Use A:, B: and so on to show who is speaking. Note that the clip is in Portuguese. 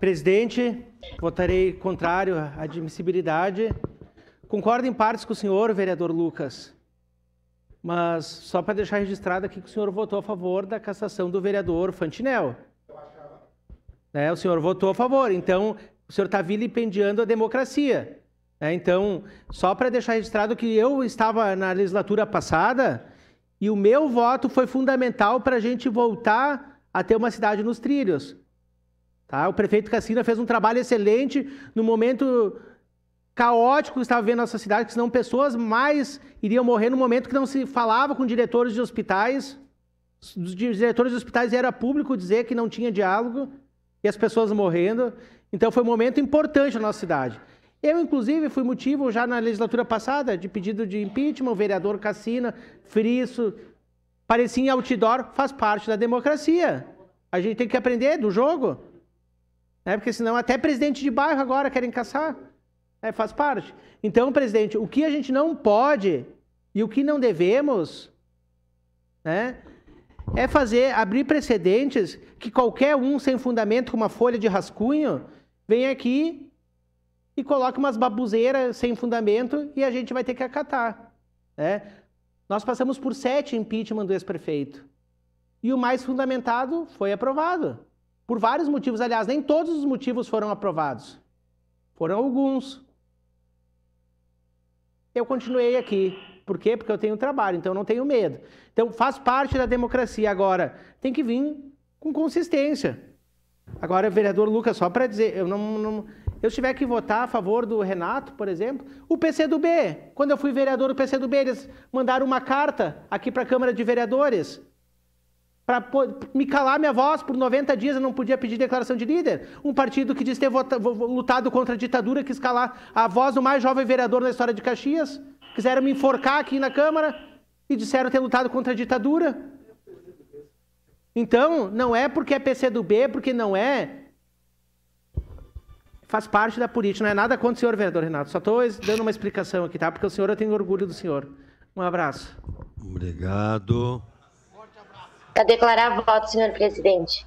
A: Presidente, votarei contrário à admissibilidade. Concordo em partes com o senhor, vereador Lucas, mas só para deixar registrado aqui que o senhor votou a favor da cassação do vereador Fantinel. Né, o senhor votou a favor, então o senhor está vilipendiando a democracia. Né, então, só para deixar registrado que eu estava na legislatura passada e o meu voto foi fundamental para a gente voltar a ter uma cidade nos trilhos. Tá? O prefeito Cassina fez um trabalho excelente no momento caótico que estava vendo nossa cidade, que senão pessoas mais iriam morrer no momento que não se falava com diretores de hospitais. Os diretores de hospitais era público dizer que não tinha diálogo e as pessoas morrendo. Então foi um momento importante na nossa cidade. Eu, inclusive, fui motivo já na legislatura passada de pedido de impeachment, o vereador Cassina, Friço, parecia em outdoor, faz parte da democracia. A gente tem que aprender do jogo. Né? Porque senão até presidente de bairro agora querem caçar. Né? Faz parte. Então, presidente, o que a gente não pode e o que não devemos né, é fazer, abrir precedentes que qualquer um sem fundamento, com uma folha de rascunho, venha aqui e coloque umas babuzeiras sem fundamento e a gente vai ter que acatar. Né? Nós passamos por sete impeachment do ex-prefeito. E o mais fundamentado foi aprovado. Por vários motivos, aliás, nem todos os motivos foram aprovados. Foram alguns. Eu continuei aqui. Por quê? Porque eu tenho trabalho, então eu não tenho medo. Então faz parte da democracia. Agora, tem que vir com consistência. Agora, vereador Lucas, só para dizer, eu não, não, eu tiver que votar a favor do Renato, por exemplo, o PCdoB, quando eu fui vereador do PCdoB, eles mandaram uma carta aqui para a Câmara de Vereadores para me calar minha voz por 90 dias eu não podia pedir declaração de líder. Um partido que diz ter lutado contra a ditadura quis calar a voz do mais jovem vereador na história de Caxias. Quiseram me enforcar aqui na Câmara e disseram ter lutado contra a ditadura. Então, não é porque é PCdoB, porque não é. Faz parte da política, não é nada contra o senhor, vereador Renato. Só estou dando uma explicação aqui, tá? Porque o senhor, eu tenho orgulho do senhor. Um abraço. Obrigado para declarar voto, senhor presidente.